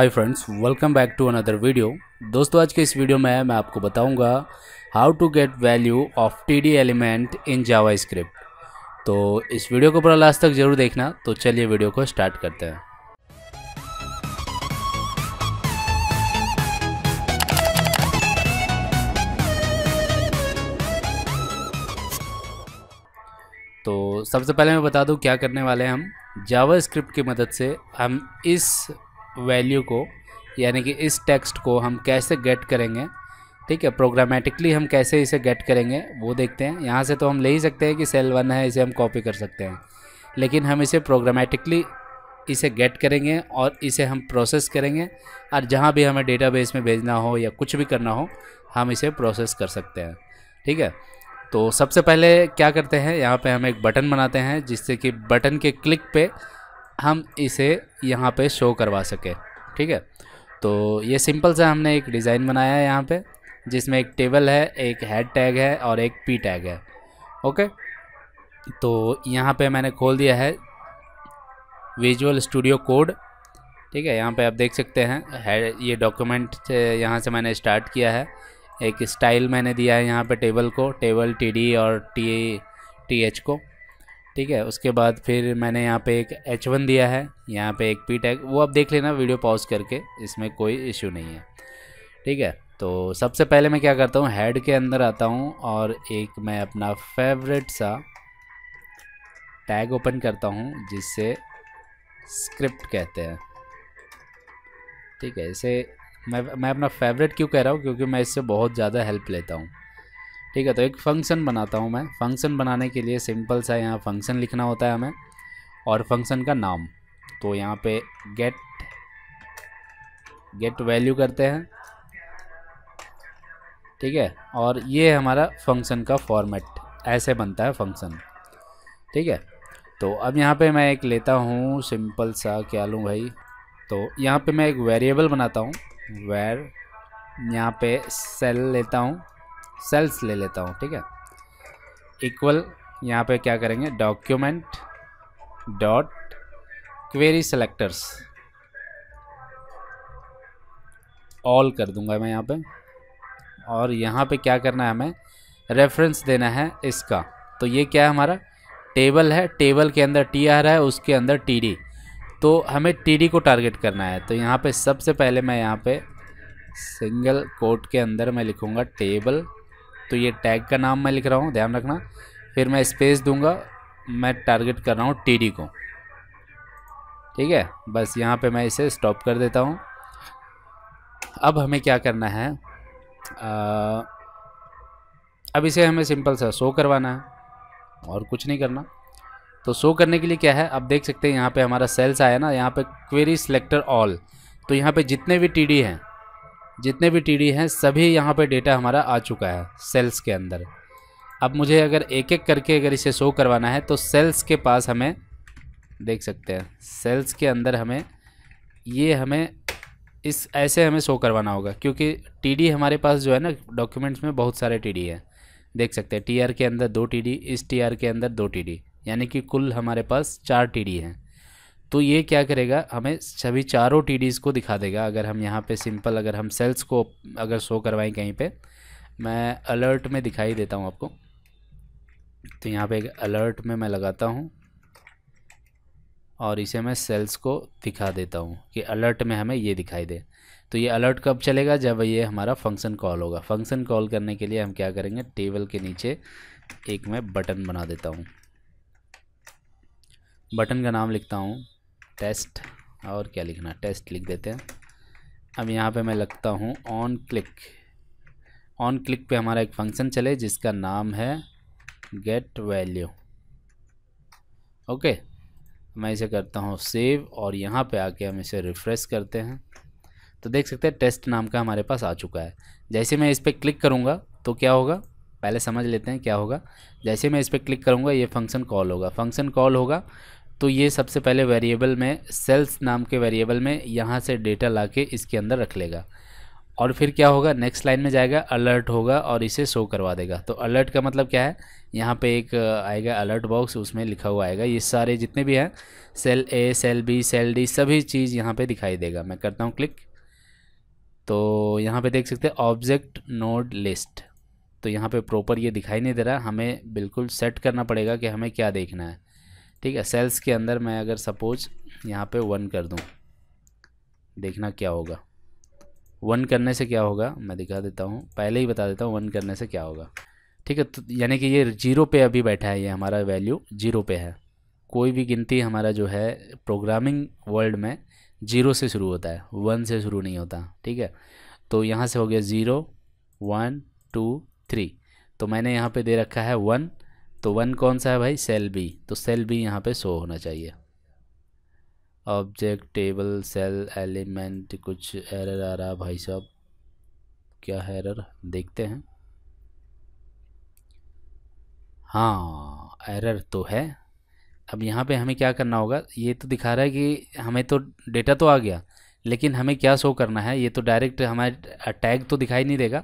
hi friends welcome back to another video दोस्तों आज के इस वीडियो में मैं आपको बताऊंगा how to get value of TD element in JavaScript तो इस वीडियो को पूरा लास्ट तक जरूर देखना तो चलिए वीडियो को स्टार्ट करते हैं तो सबसे पहले मैं बता दूं क्या करने वाले हैं हम जावा स्क्रिप्ट की मदद से हम इस वैल्यू को यानी कि इस टेक्स्ट को हम कैसे गेट करेंगे ठीक है प्रोग्रामेटिकली हम कैसे इसे गेट करेंगे वो देखते हैं यहाँ से तो हम ले ही सकते हैं कि सेल वन है इसे हम कॉपी कर सकते हैं लेकिन हम इसे प्रोग्रामेटिकली इसे गेट करेंगे और इसे हम प्रोसेस करेंगे और जहाँ भी हमें डेटाबेस में भेजना हो या कुछ भी करना हो हम इसे प्रोसेस कर सकते हैं ठीक है तो सबसे पहले क्या करते हैं यहाँ पे हम एक बटन बनाते हैं जिससे कि बटन के क्लिक पे हम इसे यहाँ पे शो करवा सके ठीक है तो ये सिंपल सा हमने एक डिज़ाइन बनाया है यहाँ पे जिसमें एक टेबल है एक हेड टैग है और एक पी टैग है ओके तो यहाँ पे मैंने खोल दिया है विजुअल स्टूडियो कोड ठीक है यहाँ पे आप देख सकते हैं है ये डॉक्यूमेंट यहाँ से मैंने स्टार्ट किया है एक स्टाइल मैंने दिया है यहाँ पे टेबल को टेबल टी डी और टी टी एच को ठीक है उसके बाद फिर मैंने यहाँ पे एक एच वन दिया है यहाँ पे एक पी टैग वो आप देख लेना वीडियो पॉज करके इसमें कोई इश्यू नहीं है ठीक है तो सबसे पहले मैं क्या करता हूँ हेड के अंदर आता हूँ और एक मैं अपना फेवरेट सा टैग ओपन करता हूँ जिससे स्क्रिप्ट कहते हैं ठीक है इसे मैं मैं अपना फेवरेट क्यों कह रहा हूँ क्योंकि मैं इससे बहुत ज़्यादा हेल्प लेता हूँ ठीक है तो एक फंक्शन बनाता हूँ मैं फंक्शन बनाने के लिए सिंपल सा यहाँ फंक्शन लिखना होता है हमें और फंक्शन का नाम तो यहाँ पे गेट गेट वैल्यू करते हैं ठीक है और ये हमारा फंक्शन का फॉर्मेट ऐसे बनता है फंक्शन ठीक है तो अब यहाँ पे मैं एक लेता हूँ सिंपल सा क्या लूँ भाई तो यहाँ पे मैं एक वेरिएबल बनाता हूँ वेर यहाँ पे सेल लेता हूँ सेल्स ले लेता हूँ ठीक है इक्वल यहाँ पे क्या करेंगे document dot query selectors all कर दूंगा मैं यहाँ पे और यहाँ पे क्या करना है हमें रेफरेंस देना है इसका तो ये क्या है हमारा टेबल है टेबल के अंदर टी आर है उसके अंदर टी डी तो हमें टी डी को टारगेट करना है तो यहाँ पे सबसे पहले मैं यहाँ पे सिंगल कोट के अंदर मैं लिखूँगा टेबल तो ये टैग का नाम मैं लिख रहा हूँ ध्यान रखना फिर मैं स्पेस दूंगा मैं टारगेट कर रहा हूँ टी को ठीक है बस यहाँ पे मैं इसे स्टॉप कर देता हूँ अब हमें क्या करना है आ, अब इसे हमें सिंपल सा शो करवाना है और कुछ नहीं करना तो शो करने के लिए क्या है अब देख सकते हैं यहाँ पे हमारा सेल्स आया ना यहाँ पे क्वेरी सिलेक्टर ऑल तो यहाँ पे जितने भी टीडी हैं जितने भी टी हैं सभी यहाँ पर डेटा हमारा आ चुका है सेल्स के अंदर अब मुझे अगर एक एक करके अगर इसे शो करवाना है तो सेल्स के पास हमें देख सकते हैं सेल्स के अंदर हमें ये हमें इस ऐसे हमें शो करवाना होगा क्योंकि टीडी हमारे पास जो है ना डॉक्यूमेंट्स में बहुत सारे टीडी है देख सकते हैं टीआर के अंदर दो टीडी इस टीआर के अंदर दो टीडी यानी कि कुल हमारे पास चार टीडी हैं तो ये क्या करेगा हमें सभी चारों टी को दिखा देगा अगर हम यहाँ पे सिंपल अगर हम सेल्स को अगर शो करवाएं कहीं पे मैं अलर्ट में दिखाई देता हूँ आपको तो यहाँ पे एक अलर्ट में मैं लगाता हूँ और इसे मैं सेल्स को दिखा देता हूँ कि अलर्ट में हमें ये दिखाई दे तो ये अलर्ट कब चलेगा जब ये हमारा फंक्शन कॉल होगा फंक्शन कॉल करने के लिए हम क्या करेंगे टेबल के नीचे एक मैं बटन बना देता हूँ बटन का नाम लिखता हूँ टेस्ट और क्या लिखना टेस्ट लिख देते हैं अब यहाँ पे मैं लगता हूँ ऑन क्लिक ऑन क्लिक पे हमारा एक फंक्शन चले जिसका नाम है गेट वैल्यू ओके मैं इसे करता हूँ सेव और यहाँ पे आके हम इसे रिफ़्रेश करते हैं तो देख सकते हैं टेस्ट नाम का हमारे पास आ चुका है जैसे मैं इस पर क्लिक करूँगा तो क्या होगा पहले समझ लेते हैं क्या होगा जैसे मैं इस पर क्लिक करूँगा ये फंक्शन कॉल होगा फंक्शन कॉल होगा तो ये सबसे पहले वेरिएबल में सेल्स नाम के वेरिएबल में यहाँ से डेटा ला के इसके अंदर रख लेगा और फिर क्या होगा नेक्स्ट लाइन में जाएगा अलर्ट होगा और इसे शो करवा देगा तो अलर्ट का मतलब क्या है यहाँ पे एक आएगा अलर्ट बॉक्स उसमें लिखा हुआ आएगा ये सारे जितने भी हैं cell A cell B cell D सभी चीज़ यहाँ पे दिखाई देगा मैं करता हूँ क्लिक तो यहाँ पे देख सकते हैं ऑब्जेक्ट नोड लिस्ट तो यहाँ पे प्रॉपर ये दिखाई नहीं दे रहा हमें बिल्कुल सेट करना पड़ेगा कि हमें क्या देखना है ठीक है सेल्स के अंदर मैं अगर सपोज यहाँ पे वन कर दूँ देखना क्या होगा वन करने से क्या होगा मैं दिखा देता हूँ पहले ही बता देता हूँ वन करने से क्या होगा ठीक है तो यानी कि ये जीरो पे अभी बैठा है ये हमारा वैल्यू जीरो पे है कोई भी गिनती हमारा जो है प्रोग्रामिंग वर्ल्ड में जीरो से शुरू होता है वन से शुरू नहीं होता ठीक है तो यहाँ से हो गया ज़ीरो वन टू थ्री तो मैंने यहाँ पे दे रखा है वन तो वन कौन सा है भाई सेल बी तो सेल बी यहाँ पे शो होना चाहिए ऑब्जेक्ट टेबल सेल एलिमेंट कुछ एरर आ रहा भाई साहब क्या है एरर देखते हैं हाँ एरर तो है अब यहाँ पे हमें क्या करना होगा ये तो दिखा रहा है कि हमें तो डेटा तो आ गया लेकिन हमें क्या शो करना है ये तो डायरेक्ट हमारे टैग तो दिखाई नहीं देगा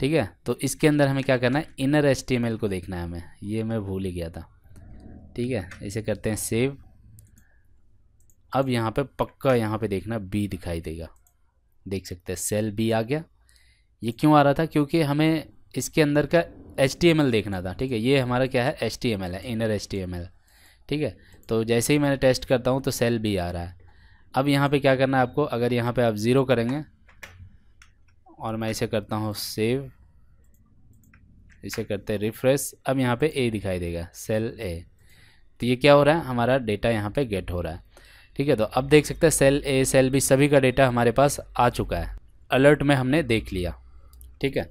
ठीक है तो इसके अंदर हमें क्या करना है इनर एस को देखना है हमें ये मैं भूल ही गया था ठीक है इसे करते हैं सेव अब यहाँ पे पक्का यहाँ पे देखना बी दिखाई देगा देख सकते हैं सेल बी आ गया ये क्यों आ रहा था क्योंकि हमें इसके अंदर का एच देखना था ठीक है ये हमारा क्या है एच है इनर एच ठीक है तो जैसे ही मैंने टेस्ट करता हूँ तो सेल बी आ रहा है अब यहाँ पे क्या करना है आपको अगर यहाँ पे आप ज़ीरो करेंगे और मैं इसे करता हूँ सेव इसे करते हैं रिफ्रेश अब यहाँ पे ए दिखाई देगा सेल ए तो ये क्या हो रहा है हमारा डेटा यहाँ पे गेट हो रहा है ठीक है तो अब देख सकते हैं सेल ए सेल बी सभी का डेटा हमारे पास आ चुका है अलर्ट में हमने देख लिया ठीक है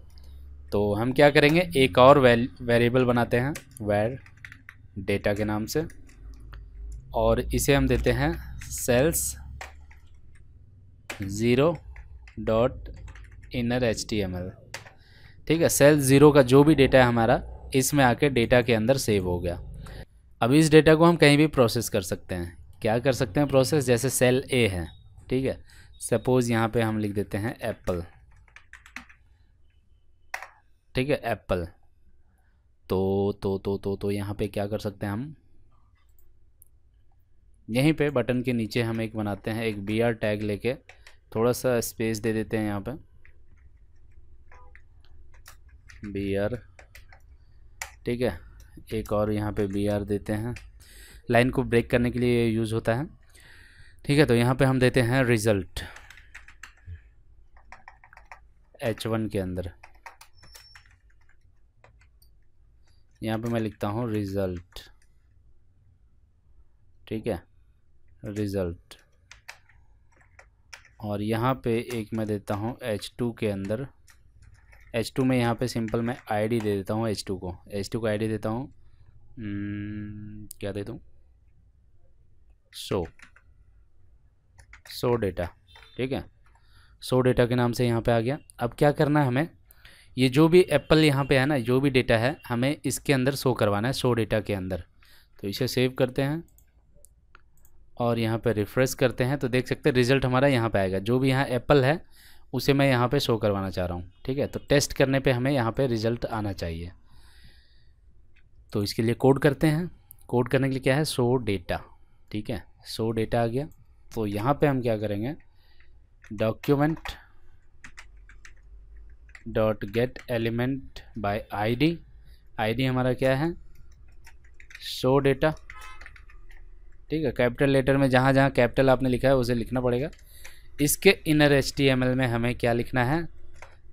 तो हम क्या करेंगे एक और वेरिएबल बनाते हैं वेर डेटा के नाम से और इसे हम देते हैं cells zero dot inner H ठीक है सेल ज़ीरो का जो भी डेटा है हमारा इसमें आके डेटा के अंदर सेव हो गया अब इस डेटा को हम कहीं भी प्रोसेस कर सकते हैं क्या कर सकते हैं प्रोसेस जैसे सेल ए है ठीक है सपोज़ यहाँ पे हम लिख देते हैं एप्पल ठीक है एप्पल तो तो तो तो तो यहाँ पे क्या कर सकते हैं हम यहीं पे बटन के नीचे हम एक बनाते हैं एक बी आर टैग लेके थोड़ा सा स्पेस दे देते हैं यहाँ पर बी आर ठीक है एक और यहाँ पे बी आर देते हैं लाइन को ब्रेक करने के लिए यूज़ होता है ठीक है तो यहाँ पे हम देते हैं रिज़ल्ट एच वन के अंदर यहाँ पे मैं लिखता हूँ रिज़ल्ट ठीक है रिज़ल्ट और यहाँ पे एक मैं देता हूँ एच टू के अंदर एच टू में यहाँ पे सिंपल मैं आईडी दे देता हूँ एच टू को एच टू को आईडी देता हूँ hmm, क्या दे दूँ सो सो डेटा ठीक है सो डेटा के नाम से यहाँ पे आ गया अब क्या करना है हमें ये जो भी एप्पल यहाँ पे है ना जो भी डेटा है हमें इसके अंदर शो करवाना है सो डेटा के अंदर तो इसे सेव करते हैं और यहाँ पे रिफ़्रेश करते हैं तो देख सकते हैं रिज़ल्ट हमारा यहाँ पे आएगा जो भी यहाँ एप्पल है उसे मैं यहाँ पे शो करवाना चाह रहा हूँ ठीक है तो टेस्ट करने पे हमें यहाँ पे रिज़ल्ट आना चाहिए तो इसके लिए कोड करते हैं कोड करने के लिए क्या है शो डेटा ठीक है शो डेटा आ गया तो यहाँ पे हम क्या करेंगे document dot get element by ID ID हमारा क्या है शो डेटा ठीक है कैपिटल लेटर में जहाँ जहाँ कैपिटल आपने लिखा है उसे लिखना पड़ेगा इसके इनर एच में हमें क्या लिखना है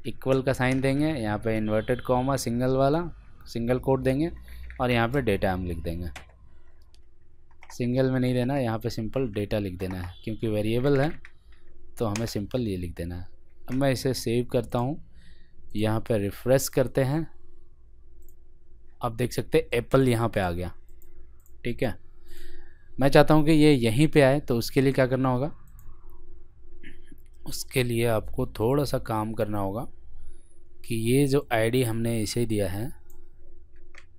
इक्वल का साइन देंगे यहाँ पे इन्वर्टेड कॉमा सिंगल वाला सिंगल कोड देंगे और यहाँ पे डेटा हम लिख देंगे सिंगल में नहीं देना यहाँ पे सिंपल डेटा लिख देना है क्योंकि वेरिएबल है तो हमें सिंपल ये लिख देना है अब मैं इसे सेव करता हूँ यहाँ पे रिफ़्रेश करते हैं आप देख सकते एप्पल यहाँ पर आ गया ठीक है मैं चाहता हूँ कि ये यहीं पर आए तो उसके लिए क्या करना होगा उसके लिए आपको थोड़ा सा काम करना होगा कि ये जो आईडी हमने इसे दिया है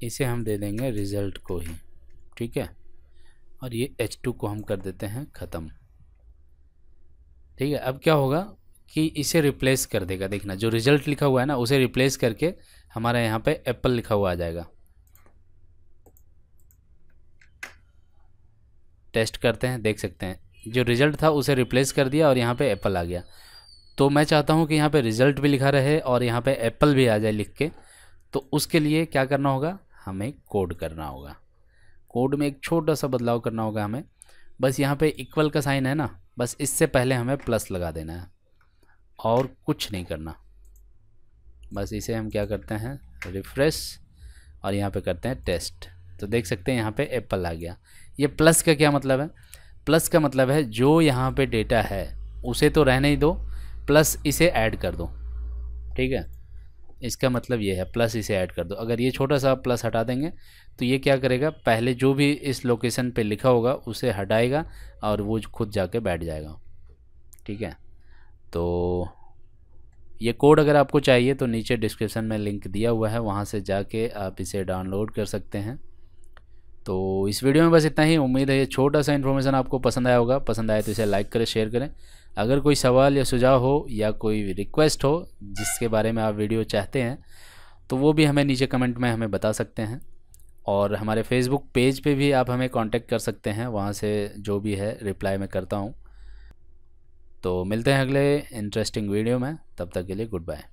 इसे हम दे देंगे रिज़ल्ट को ही ठीक है और ये एच टू को हम कर देते हैं ख़त्म ठीक है अब क्या होगा कि इसे रिप्लेस कर देगा देखना जो रिज़ल्ट लिखा हुआ है ना उसे रिप्लेस करके हमारे यहाँ पे एप्पल लिखा हुआ आ जाएगा टेस्ट करते हैं देख सकते हैं जो रिज़ल्ट था उसे रिप्लेस कर दिया और यहाँ पे एप्पल आ गया तो मैं चाहता हूँ कि यहाँ पे रिज़ल्ट भी लिखा रहे और यहाँ पे एप्पल भी आ जाए लिख के तो उसके लिए क्या करना होगा हमें कोड करना होगा कोड में एक छोटा सा बदलाव करना होगा हमें बस यहाँ पे इक्वल का साइन है ना बस इससे पहले हमें प्लस लगा देना है और कुछ नहीं करना बस इसे हम क्या करते हैं रिफ्रेश और यहाँ पे करते हैं टेस्ट तो देख सकते हैं यहाँ पे एप्पल आ गया ये प्लस का क्या मतलब है प्लस का मतलब है जो यहाँ पे डेटा है उसे तो रहने ही दो प्लस इसे ऐड कर दो ठीक है इसका मतलब ये है प्लस इसे ऐड कर दो अगर ये छोटा सा प्लस हटा देंगे तो ये क्या करेगा पहले जो भी इस लोकेशन पे लिखा होगा उसे हटाएगा और वो खुद जाके बैठ जाएगा ठीक है तो ये कोड अगर आपको चाहिए तो नीचे डिस्क्रिप्शन में लिंक दिया हुआ है वहाँ से जाके आप इसे डाउनलोड कर सकते हैं तो इस वीडियो में बस इतना ही उम्मीद है ये छोटा सा इन्फॉर्मेशन आपको पसंद आया होगा पसंद आए तो इसे लाइक करें शेयर करें अगर कोई सवाल या सुझाव हो या कोई रिक्वेस्ट हो जिसके बारे में आप वीडियो चाहते हैं तो वो भी हमें नीचे कमेंट में हमें बता सकते हैं और हमारे फेसबुक पेज पे भी आप हमें कांटेक्ट कर सकते हैं वहाँ से जो भी है रिप्लाई मैं करता हूँ तो मिलते हैं अगले इंटरेस्टिंग वीडियो में तब तक के लिए गुड बाय